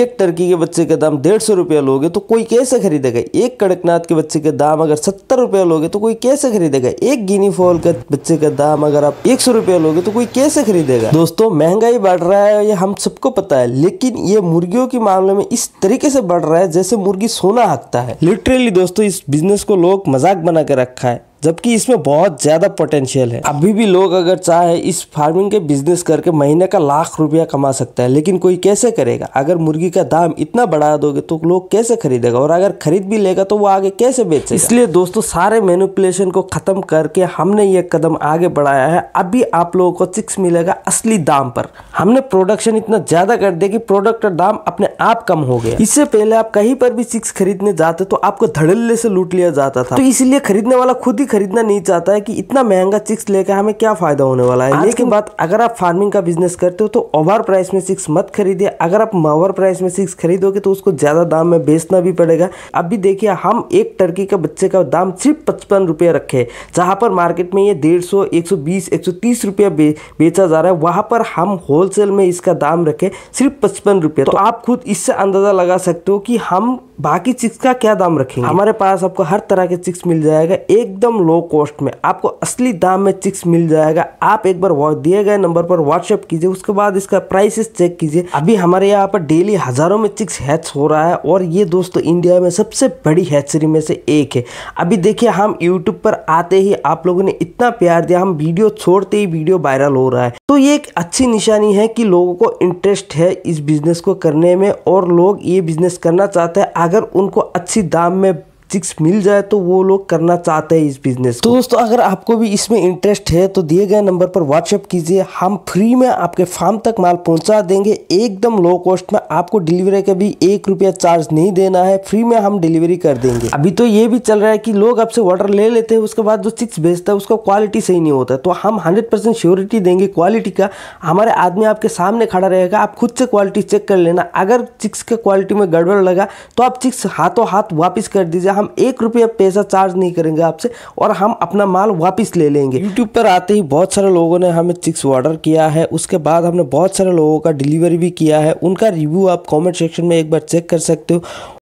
एक टर्की के बच्चे का दाम डेढ़ सौ रुपया लोगे तो कोई कैसे खरीदेगा एक कड़कनाथ के बच्चे का दाम अगर सत्तर रुपया लोगे तो कोई कैसे खरीदेगा एक गिनी फॉल का बच्चे का दाम अगर आप एक सौ रुपया लोगे तो कोई कैसे खरीदेगा दोस्तों महंगाई बढ़ रहा है ये हम सबको पता है लेकिन ये मुर्गियों के मामले में इस तरीके से बढ़ रहा है जैसे मुर्गी सोना हकता है लिटरली दोस्तों इस बिजनेस को लोग मजाक बना के रखा है जबकि इसमें बहुत ज़्यादा पोटेंशियल है अभी भी लोग अगर चाहे इस फार्मिंग के बिजनेस करके महीने का लाख रुपया कमा सकता है लेकिन कोई कैसे करेगा अगर मुर्गी का दाम इतना बढ़ा दोगे तो लोग कैसे खरीदेगा और अगर खरीद भी लेगा तो वो आगे कैसे बेचेगा इसलिए दोस्तों सारे मेनुपुलेशन को खत्म करके हमने ये कदम आगे बढ़ाया है अभी आप लोगों को चिक्स मिलेगा असली दाम पर हमने प्रोडक्शन इतना ज्यादा कर दिया कि प्रोडक्ट का दाम अपने आप कम हो गया इससे पहले आप कहीं पर भी चिक्स खरीदने जाते तो आपको धड़ल्ले से लूट लिया जाता था तो इसलिए खरीदने वाला खुद ही खरीदना नहीं चाहता है कि इतना महंगा चिक्स लेकर हमें क्या फायदा होने वाला है लेकिन बात अगर आप फार्मिंग का बिजनेस करते हो तो ओवर प्राइस में चिक्स मत खरीदिए अगर आप ओवर प्राइस में चिक्स खरीदोगे तो उसको ज्यादा दाम में बेचना भी पड़ेगा अभी देखिए हम एक टर्की के बच्चे का दाम सिर्फ पचपन रुपया रखे जहाँ पर मार्केट में ये डेढ़ सौ एक सौ बीस एक सौ तीस रुपया बेचा जा रहा है वहाँ पर हम होलसेल में इसका दाम रखे सिर्फ पचपन रुपया तो आप खुद इससे अंदाजा लगा सकते हो कि हम बाकी चिक्स का क्या दाम रखेंगे हमारे पास आपको हर तरह के चिक्स मिल जाएगा एकदम लो कॉस्ट में आपको असली दाम में चिक्स मिल जाएगा आप एक बार दिए गए नंबर पर व्हाट्सएप कीजिए उसके बाद इसका प्राइसेस चेक कीजिए अभी हमारे यहाँ पर डेली हजारों में चिक्स हैच हो रहा है और ये दोस्तों इंडिया में सबसे बड़ी हैचरी में से एक है अभी देखिए हम यूट्यूब पर आते ही आप लोगों ने इतना प्यार दिया हम वीडियो छोड़ते ही वीडियो वायरल हो रहा है तो ये एक अच्छी निशानी है कि लोगों को इंटरेस्ट है इस बिज़नेस को करने में और लोग ये बिज़नेस करना चाहते हैं अगर उनको अच्छी दाम में चिक्स मिल जाए तो वो लोग करना चाहते हैं इस बिजनेस तो दोस्तों अगर आपको भी इसमें इंटरेस्ट है तो दिए गए नंबर पर व्हाट्सएप कीजिए हम फ्री में आपके फार्म तक माल पहुंचा देंगे एकदम लो कॉस्ट में आपको डिलीवरी का भी एक रुपया चार्ज नहीं देना है फ्री में हम डिलीवरी कर देंगे अभी तो ये भी चल रहा है कि लोग आपसे ऑर्डर ले लेते हैं उसके बाद जो चिक्स भेजता है उसका क्वालिटी सही नहीं होता तो हम हंड्रेड परसेंट श्योरिटी देंगे क्वालिटी का हमारे आदमी आपके सामने खड़ा रहेगा आप खुद से क्वालिटी चेक कर लेना अगर चिक्स के क्वालिटी में गड़बड़ लगा तो आप चिक्स हाथों हाथ वापिस कर दीजिए हम हम एक रुपया पैसा चार्ज नहीं करेंगे आपसे और हम अपना माल वापस ले लेंगे यूट्यूब पर आते ही बहुत सारे लोगों ने हमें चिक्स ऑर्डर किया है उसके बाद हमने बहुत सारे लोगों का डिलीवरी भी किया है उनका रिव्यू आप कॉमेंट सेक्शन में एक बार चेक कर सकते हो